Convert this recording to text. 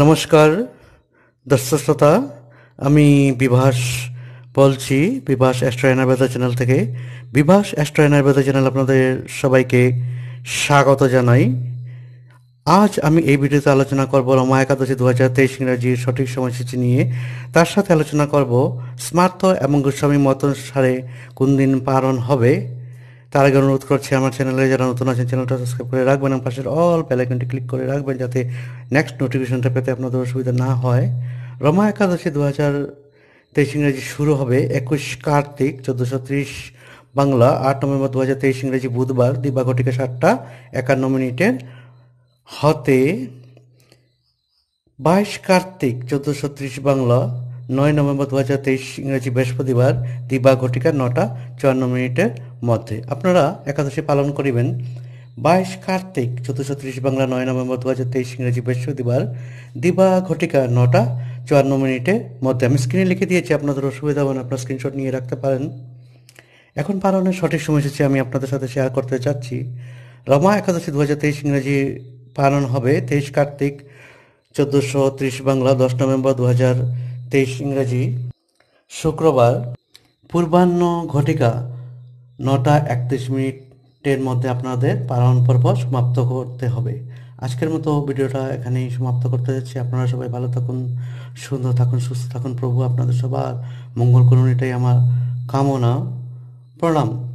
নমস্কার দর্শক শ্রোতা আমি বিভাস বলছি বিভাস অ্যাস্ট্রো অ্যানাবেদা চ্যানেল থেকে বিভাস অ্যাস্ট্রো অ্যানাবেদা চ্যানেল আপনাদের সবাইকে স্বাগত জানাই আজ আমি এই ভিডিওতে আলোচনা করব রমা একাদশী দু হাজার তেইশ ইংরাজির সঠিক সময়সূচি নিয়ে তার সাথে আলোচনা করব স্মার্ত এবং গোস্বামী মতন সারে কোন দিন পালন হবে তার আগে অনুরোধ করছি আমার চ্যানেলে যারা নতুন আছেন চ্যানেলটা সাবস্ক্রাইব করে রাখবেন এবং পাশের অল বেলাইকনটি ক্লিক করে রাখবেন যাতে নেক্সট নোটিফিকেশনটা পেতে আপনাদের অসুবিধা না হয় রমা একাদশী দু হাজার তেইশ ইংরেজি শুরু হবে একুশ কার্তিক চোদ্দোশো ত্রিশ বাংলা আট নভেম্বর দু হাজার তেইশ ইংরেজি বুধবার দিবাঘটিকে সাতটা একান্ন মিনিটের হতে বাইশ কার্তিক চোদ্দোশো ত্রিশ বাংলা নয় নভেম্বর দু হাজার তেইশ ইংরেজি বৃহস্পতিবার দিবা ঘটিকা নটা চুয়ান্ন মিনিটের মধ্যে আপনারা একাদশী পালন করিবেন বাইশ কার্তিক চোদ্দশো ত্রিশ বাংলা নয় নভেম্বর দু হাজার তেইশ ইংরেজি বৃহস্পতিবার দিবা ঘটিকা নটা চুয়ান্ন মিনিটের মধ্যে আমি স্ক্রিনে লিখে দিয়েছি আপনাদের অসুবিধা হবেন আপনার স্ক্রিনশট নিয়ে রাখতে পারেন এখন পালনের সঠিক সময় এসেছে আমি আপনাদের সাথে শেয়ার করতে চাচ্ছি রমা একাদশী দু হাজার তেইশ ইংরেজি পালন হবে তেইশ কার্তিক চোদ্দোশো ত্রিশ বাংলা দশ নভেম্বর দু হাজার তেইশ ইংরেজি শুক্রবার পূর্বাহ্ন ঘটিকা নটা একত্রিশ মিনিটের মধ্যে আপনাদের পালন পর্ব সমাপ্ত করতে হবে আজকের মতো ভিডিওটা এখানেই সমাপ্ত করতে যাচ্ছি আপনারা সবাই ভালো থাকুন সুন্দর থাকুন সুস্থ থাকুন প্রভু আপনাদের সবার মঙ্গল করুন এটাই আমার কামনা প্রণাম